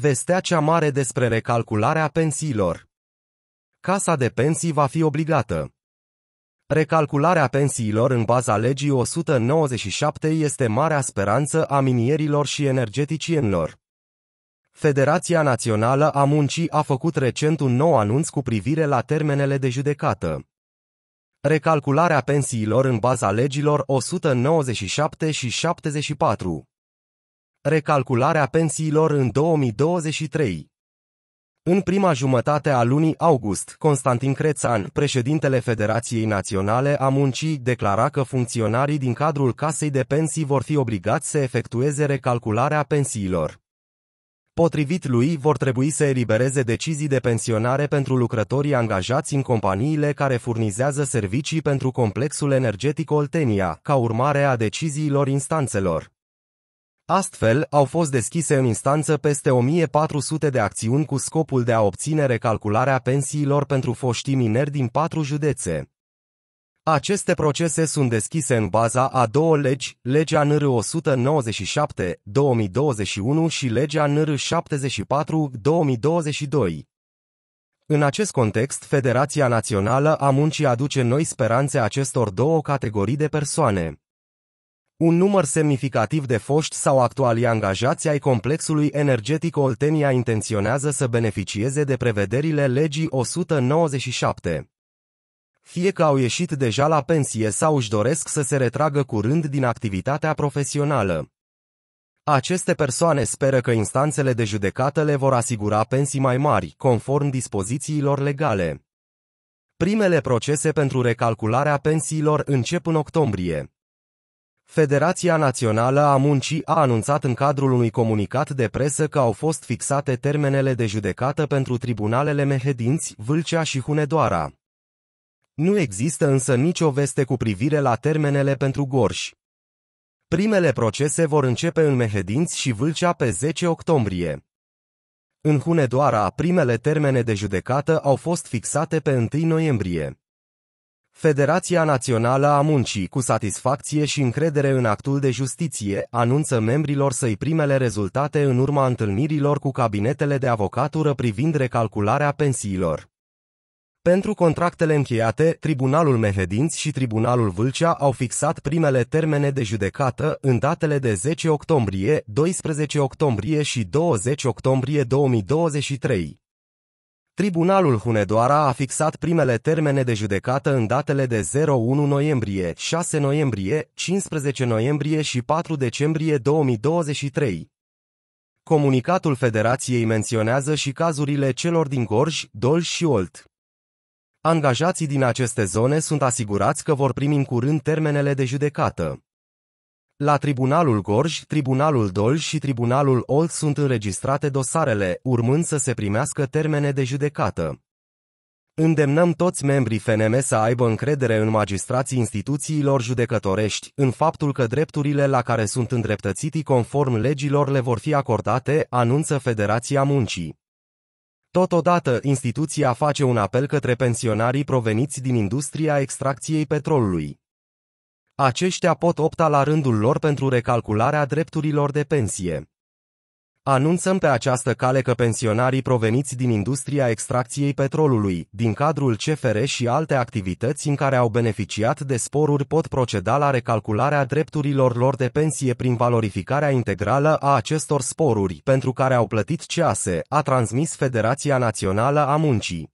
Vestea cea mare despre recalcularea pensiilor. Casa de pensii va fi obligată. Recalcularea pensiilor în baza legii 197 este marea speranță a minierilor și energeticienilor. Federația Națională a Muncii a făcut recent un nou anunț cu privire la termenele de judecată. Recalcularea pensiilor în baza legilor 197 și 74 recalcularea pensiilor în 2023. În prima jumătate a lunii august, Constantin Crețan, președintele Federației Naționale a Muncii, declara că funcționarii din cadrul casei de pensii vor fi obligați să efectueze recalcularea pensiilor. Potrivit lui, vor trebui să elibereze decizii de pensionare pentru lucrătorii angajați în companiile care furnizează servicii pentru complexul energetic Oltenia, ca urmare a deciziilor instanțelor. Astfel, au fost deschise în instanță peste 1400 de acțiuni cu scopul de a obține recalcularea pensiilor pentru foștii mineri din patru județe. Aceste procese sunt deschise în baza a două legi, legea NR 197, 2021 și legea NR 74, 2022. În acest context, Federația Națională a Muncii aduce noi speranțe acestor două categorii de persoane. Un număr semnificativ de foști sau actuali angajați ai complexului energetic Oltenia intenționează să beneficieze de prevederile legii 197. Fie că au ieșit deja la pensie sau își doresc să se retragă curând din activitatea profesională. Aceste persoane speră că instanțele de judecată le vor asigura pensii mai mari, conform dispozițiilor legale. Primele procese pentru recalcularea pensiilor încep în octombrie. Federația Națională a Muncii a anunțat în cadrul unui comunicat de presă că au fost fixate termenele de judecată pentru tribunalele Mehedinți, Vâlcea și Hunedoara. Nu există însă nicio veste cu privire la termenele pentru Gorj. Primele procese vor începe în Mehedinți și Vâlcea pe 10 octombrie. În Hunedoara, primele termene de judecată au fost fixate pe 1 noiembrie. Federația Națională a Muncii, cu satisfacție și încredere în actul de justiție, anunță membrilor săi primele rezultate în urma întâlnirilor cu cabinetele de avocatură privind recalcularea pensiilor. Pentru contractele încheiate, Tribunalul Mehedinți și Tribunalul Vâlcea au fixat primele termene de judecată în datele de 10 octombrie, 12 octombrie și 20 octombrie 2023. Tribunalul Hunedoara a fixat primele termene de judecată în datele de 01 noiembrie, 6 noiembrie, 15 noiembrie și 4 decembrie 2023. Comunicatul Federației menționează și cazurile celor din Gorj, Dol și Olt. Angajații din aceste zone sunt asigurați că vor primi în curând termenele de judecată. La Tribunalul Gorj, Tribunalul Dol și Tribunalul Olt sunt înregistrate dosarele, urmând să se primească termene de judecată. Îndemnăm toți membrii FNM să aibă încredere în magistrații instituțiilor judecătorești, în faptul că drepturile la care sunt îndreptățiti conform legilor le vor fi acordate, anunță Federația Muncii. Totodată, instituția face un apel către pensionarii proveniți din industria extracției petrolului. Aceștia pot opta la rândul lor pentru recalcularea drepturilor de pensie. Anunțăm pe această cale că pensionarii proveniți din industria extracției petrolului, din cadrul CFR și alte activități în care au beneficiat de sporuri pot proceda la recalcularea drepturilor lor de pensie prin valorificarea integrală a acestor sporuri pentru care au plătit cease, a transmis Federația Națională a Muncii.